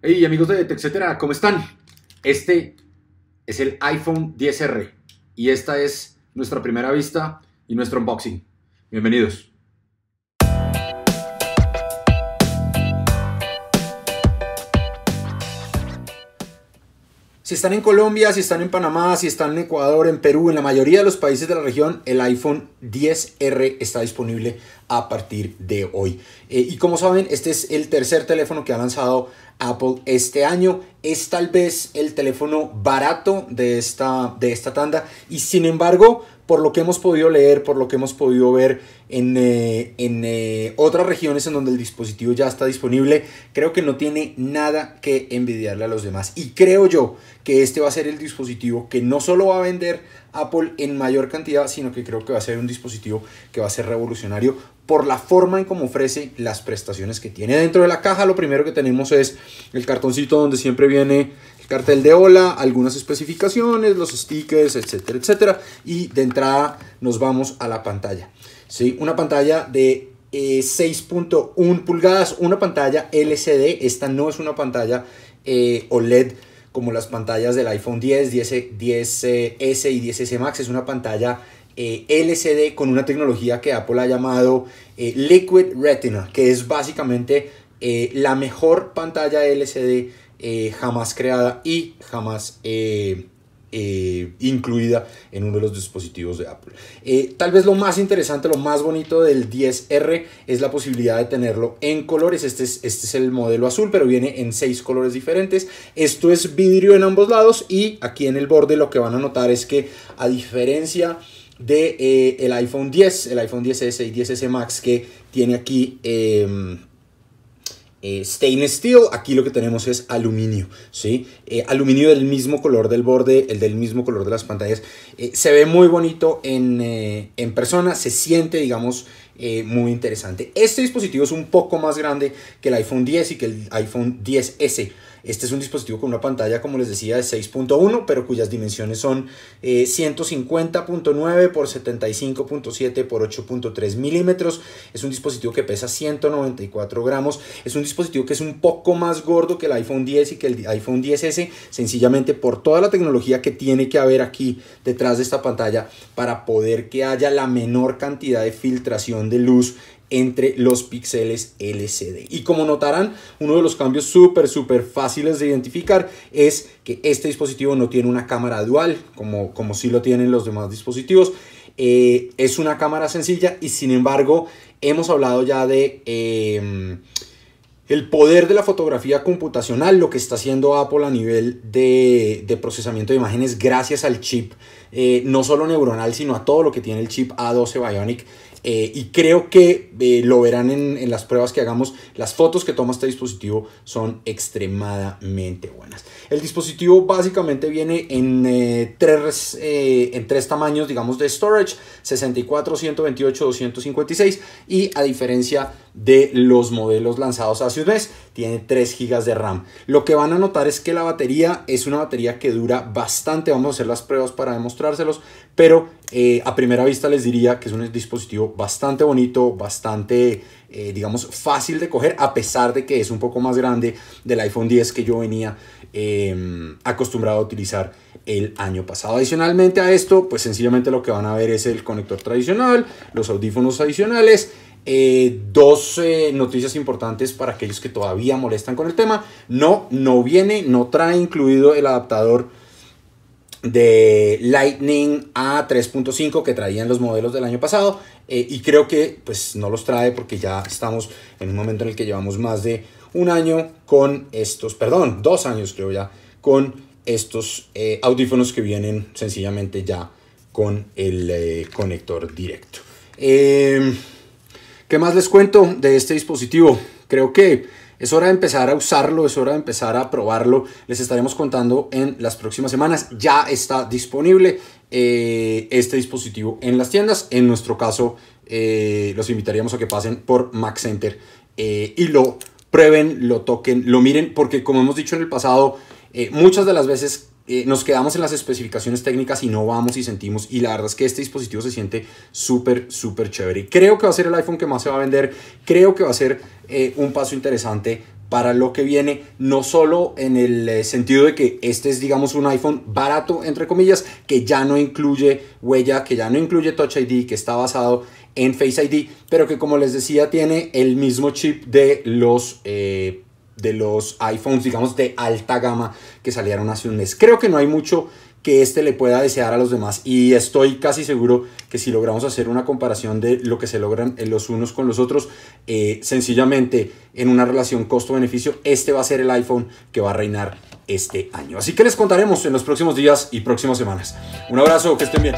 Hey amigos de etcétera, ¿cómo están? Este es el iPhone 10R y esta es nuestra primera vista y nuestro unboxing. Bienvenidos. Si están en Colombia, si están en Panamá, si están en Ecuador, en Perú, en la mayoría de los países de la región, el iPhone 10R está disponible a partir de hoy. Eh, y como saben, este es el tercer teléfono que ha lanzado Apple este año. Es tal vez el teléfono barato de esta, de esta tanda. Y sin embargo, por lo que hemos podido leer, por lo que hemos podido ver en, eh, eh, otras regiones en donde el dispositivo ya está disponible, creo que no tiene nada que envidiarle a los demás. Y creo yo que este va a ser el dispositivo que no solo va a vender Apple en mayor cantidad, sino que creo que va a ser un dispositivo que va a ser revolucionario por la forma en cómo ofrece las prestaciones que tiene. Dentro de la caja lo primero que tenemos es el cartoncito donde siempre viene cartel de ola, algunas especificaciones, los stickers, etcétera, etcétera. Y de entrada nos vamos a la pantalla. ¿sí? Una pantalla de 6.1 eh, pulgadas, una pantalla LCD. Esta no es una pantalla eh, OLED como las pantallas del iPhone 10, 10, 10S y 10S e Max. Es una pantalla eh, LCD con una tecnología que Apple ha llamado Liquid Retina, que es básicamente la mejor pantalla LCD eh, jamás creada y jamás eh, eh, incluida en uno de los dispositivos de Apple. tal vez lo más interesante, lo más bonito del 10R es la posibilidad de tenerlo en colores. Este es, este es el modelo azul, pero viene en seis colores diferentes. Esto es vidrio en ambos lados y aquí en el borde lo que van a notar es que a diferencia de el iPhone 10, el iPhone 10S y 10S Max que tiene aquí em, eh, stainless steel, aquí lo que tenemos es aluminio, ¿sí? Eh, aluminio del mismo color del borde, el del mismo color de las pantallas. Eh, se ve muy bonito en, en persona, se siente, digamos, muy interesante. Este dispositivo es un poco más grande que el iPhone 10 y que el iPhone 10S. Este es un dispositivo con una pantalla, como les decía, de 6.1, pero cuyas dimensiones son 150.9 x 75.7 x 8.3 milímetros. Es un dispositivo que pesa 194 gramos. Es un dispositivo que es un poco más gordo que el iPhone 10 y que el iPhone 10S, sencillamente por toda la tecnología que tiene que haber aquí detrás de esta pantalla para poder que haya la menor cantidad de filtración de luz entre los píxeles LCD. Y como notarán, uno de los cambios súper, súper fáciles de identificar es que este dispositivo no tiene una cámara dual, como, como sí lo tienen los demás dispositivos. Eh, es una cámara sencilla y sin embargo hemos hablado ya de... Em, el poder de la fotografía computacional, lo que está haciendo Apple a nivel de, procesamiento de imágenes gracias al chip, eh, no solo neuronal, sino a todo lo que tiene el chip A12 Bionic, eh, y creo que eh, lo verán en, las pruebas que hagamos. Las fotos que toma este dispositivo son extremadamente buenas. El dispositivo básicamente viene en, eh, tres, en tres tamaños, digamos, de storage. 64, 128, 256. Y a diferencia de los modelos lanzados hace un mes, tiene 3 GB de RAM. Lo que van a notar es que la batería es una batería que dura bastante. Vamos a hacer las pruebas para demostrárselos. Pero eh, a primera vista les diría que es un dispositivo bastante bonito, bastante, eh, digamos, fácil de coger, a pesar de que es un poco más grande del iPhone 10 que yo venía em, acostumbrado a utilizar el año pasado. Adicionalmente a esto, pues sencillamente lo que van a ver es el conector tradicional, los audífonos adicionales. Eh, dos noticias importantes para aquellos que todavía molestan con el tema. No, no viene, no trae incluido el adaptador de Lightning a 3.5 que traían los modelos del año pasado eh, y creo que pues no los trae porque ya estamos en un momento en el que llevamos más de un año con estos, perdón, dos años creo ya, con estos eh, audífonos que vienen sencillamente ya con el eh, conector directo. Em, ¿Qué más les cuento de este dispositivo? Creo que es hora de empezar a usarlo, es hora de empezar a probarlo. Les estaremos contando en las próximas semanas. Ya está disponible eh, este dispositivo en las tiendas. En nuestro caso, eh, los invitaríamos a que pasen por Mac Center eh, y lo prueben, lo toquen, lo miren, porque como hemos dicho en el pasado, eh, muchas de las veces eh, nos quedamos en las especificaciones técnicas y no vamos y sentimos. Y la verdad es que este dispositivo se siente súper, súper chévere. Creo que va a ser el iPhone que más se va a vender. Creo que va a ser eh, un paso interesante para lo que viene, no solo en el sentido de que este es, digamos, un iPhone barato, entre comillas, que ya no incluye huella, que ya no incluye Touch ID, que está basado en Face ID, pero que como les decía tiene el mismo chip de los de los iPhones, digamos, de alta gama que salieron hace un mes. Creo que no hay mucho que este le pueda desear a los demás y estoy casi seguro que si logramos hacer una comparación de lo que se logran los unos con los otros, eh, sencillamente en una relación costo-beneficio, este va a ser el iPhone que va a reinar este año. Así que les contaremos en los próximos días y próximas semanas. Un abrazo, que estén bien.